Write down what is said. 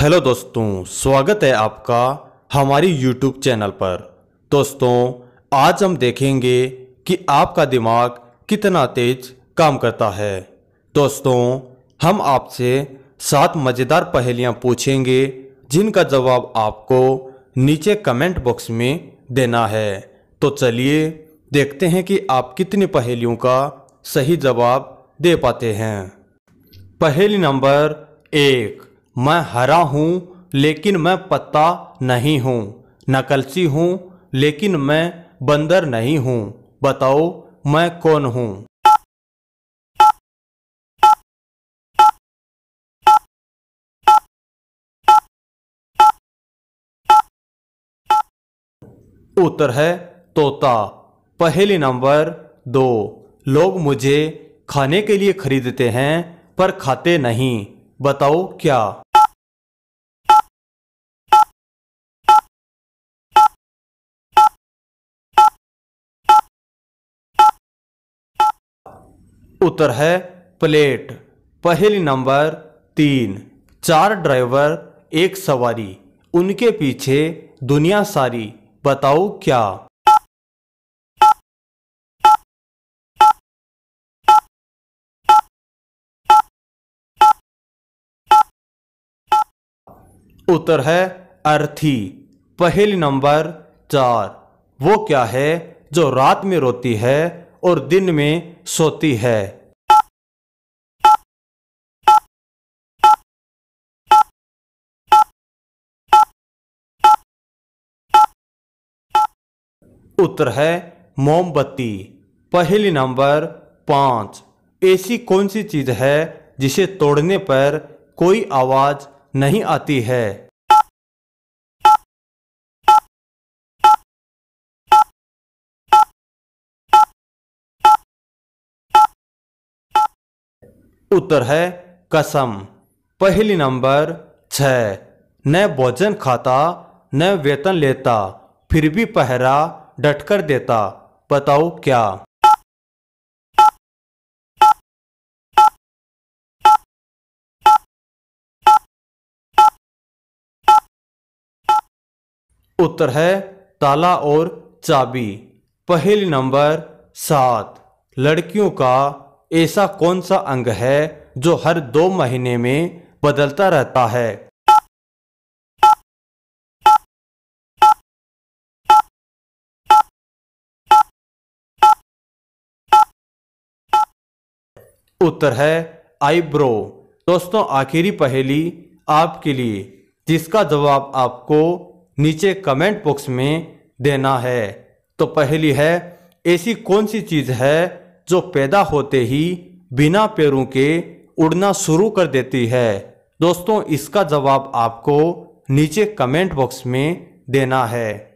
hello दोस्तों स्वागत है आपका हमारी यूट्यूब चैनल पर दोस्तों आज हम देखेंगे कि आपका दिमाग कितना तेज काम करता है दोस्तों हम आपसे सात मज़ेदार पहेलियाँ पूछेंगे जिनका जवाब आपको नीचे कमेंट बॉक्स में देना है तो चलिए देखते हैं कि आप कितनी पहेलियों का सही जवाब दे पाते हैं पहेली नंबर एक मैं हरा हूँ लेकिन मैं पत्ता नहीं हूँ नकलची हूँ लेकिन मैं बंदर नहीं हूँ बताओ मैं कौन हूँ उत्तर है तोता पहले नंबर दो लोग मुझे खाने के लिए खरीदते हैं पर खाते नहीं बताओ क्या उत्तर है प्लेट पहली नंबर तीन चार ड्राइवर एक सवारी उनके पीछे दुनिया सारी बताओ क्या उत्तर है अर्थी पहली नंबर चार वो क्या है जो रात में रोती है और दिन में सोती है उत्तर है मोमबत्ती पहली नंबर पांच ऐसी कौन सी चीज़ है जिसे तोड़ने पर कोई आवाज़ नहीं आती है उत्तर है कसम पहली नंबर छ न भोजन खाता न वेतन लेता फिर भी पहरा डटकर देता बताओ क्या उत्तर है ताला और चाबी पहली नंबर सात लड़कियों का ऐसा कौन सा अंग है जो हर दो महीने में बदलता रहता है उत्तर है आईब्रो दोस्तों आखिरी पहेली आपके लिए जिसका जवाब आपको नीचे कमेंट बॉक्स में देना है तो पहली है ऐसी कौन सी चीज है जो पैदा होते ही बिना पैरों के उड़ना शुरू कर देती है दोस्तों इसका जवाब आपको नीचे कमेंट बॉक्स में देना है